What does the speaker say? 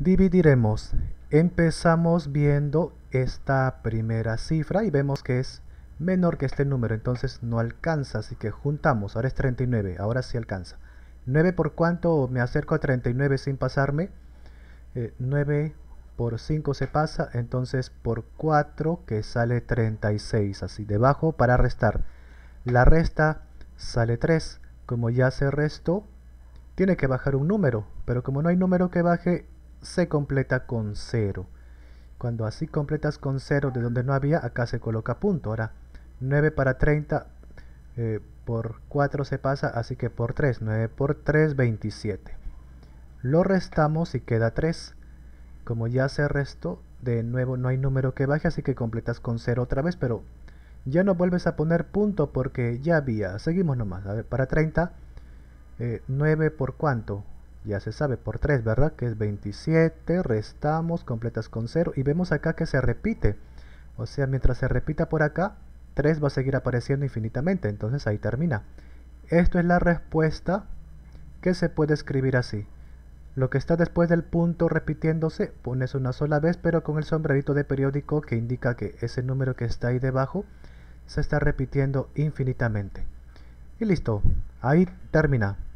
dividiremos. Empezamos viendo esta primera cifra y vemos que es menor que este número, entonces no alcanza, así que juntamos, ahora es 39, ahora sí alcanza. 9 por cuánto me acerco a 39 sin pasarme, 9 eh, por 5 se pasa, entonces por 4 que sale 36, así debajo para restar. La resta sale 3, como ya se restó, tiene que bajar un número, pero como no hay número que baje, se completa con 0. Cuando así completas con 0 de donde no había, acá se coloca punto. Ahora, 9 para 30 eh, por 4 se pasa, así que por 3. 9 por 3, 27. Lo restamos y queda 3. Como ya se restó, de nuevo no hay número que baje, así que completas con 0 otra vez, pero ya no vuelves a poner punto porque ya había. Seguimos nomás. A ver, para 30, 9 eh, por cuánto? ya se sabe, por 3, ¿verdad? Que es 27, restamos, completas con 0 y vemos acá que se repite. O sea, mientras se repita por acá, 3 va a seguir apareciendo infinitamente, entonces ahí termina. Esto es la respuesta que se puede escribir así. Lo que está después del punto repitiéndose, pones una sola vez, pero con el sombrerito de periódico que indica que ese número que está ahí debajo se está repitiendo infinitamente. Y listo, ahí termina.